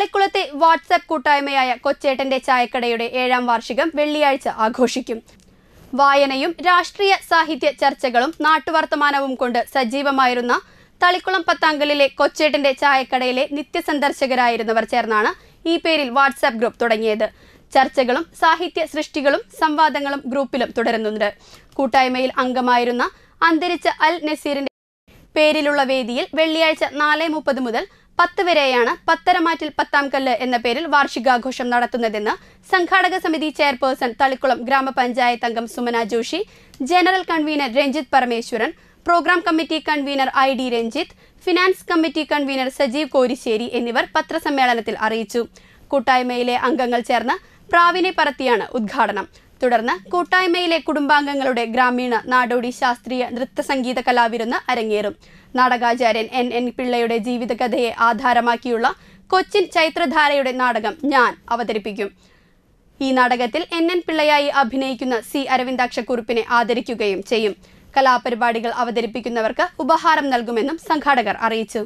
പാളിക്കുളത്തെ WhatsApp കൂട്ടായ്മയായ കൊച്ചേട്ടന്റെ ചായക്കടയുടെ ഏഴാം വാർഷികം വെള്ളിയാഴ്ച ആഘോഷിക്കും വായനയും രാഷ്ട്രീയ സാഹിത്യ ചർച്ചകളും നാട്ടുവർത്തമാനവും കൊണ്ട് സജീവമായിരുന്ന തളിക്കുളം പത്താങ്കലിലെ കൊച്ചേട്ടന്റെ ചായക്കടയിലെ നിത്യസന്ദർശകരായിരുന്നവർ ചേർന്നാണ് ഈ പേരിൽ വാട്സാപ്പ് ഗ്രൂപ്പ് തുടങ്ങിയത് ചർച്ചകളും സാഹിത്യ സൃഷ്ടികളും സംവാദങ്ങളും ഗ്രൂപ്പിലും തുടരുന്നുണ്ട് കൂട്ടായ്മയിൽ അംഗമായിരുന്ന അന്തരിച്ച അൽ നസീറിന്റെ പേരിലുള്ള വേദിയിൽ വെള്ളിയാഴ്ച നാല് മുപ്പത് മുതൽ പത്ത് വരെയാണ് പത്തരമാറ്റിൽ പത്താം കല്ല് എന്ന പേരിൽ വാർഷികാഘോഷം നടത്തുന്നതെന്ന് സംഘാടക സമിതി ചെയർപേഴ്സൺ തളിക്കുളം ഗ്രാമപഞ്ചായത്ത് അംഗം Sumana Joshi general convener Ranjith Parameswaran programme committee convener I D Ranjith finance committee convener Sajeev Korissery എന്നിവർ പത്രസമ്മേളനത്തിൽ അറിയിച്ചു കൂട്ടായ്മയിലെ അംഗങ്ങൾ ചേർന്ന് പ്രാവിനെ പറത്തിയാണ് ഉദ്ഘാടനം തുടർന്ന് കൂട്ടായ്മയിലെ കുടുംബാംഗങ്ങളുടെ ഗ്രാമീണ നാടോടി ശാസ്ത്രീയ നൃത്ത സംഗീത കലാവിരുന്ന് അരങ്ങേറും നാടകാചാര്യൻ എൻ എൻ പിള്ളയുടെ ജീവിതകഥയെ ആധാരമാക്കിയുള്ള കൊച്ചിൻ ചൈത്രധാരയുടെ നാടകം ഞാൻ അവതരിപ്പിക്കും ഈ നാടകത്തിൽ എൻ എൻ പിള്ളയായി അഭിനയിക്കുന്ന സി അരവിന്ദാക്ഷക്കുറിപ്പിനെ ആദരിക്കുകയും ചെയ്യും കലാപരിപാടികൾ അവതരിപ്പിക്കുന്നവർക്ക് ഉപഹാരം നൽകുമെന്നും സംഘാടകർ അറിയിച്ചു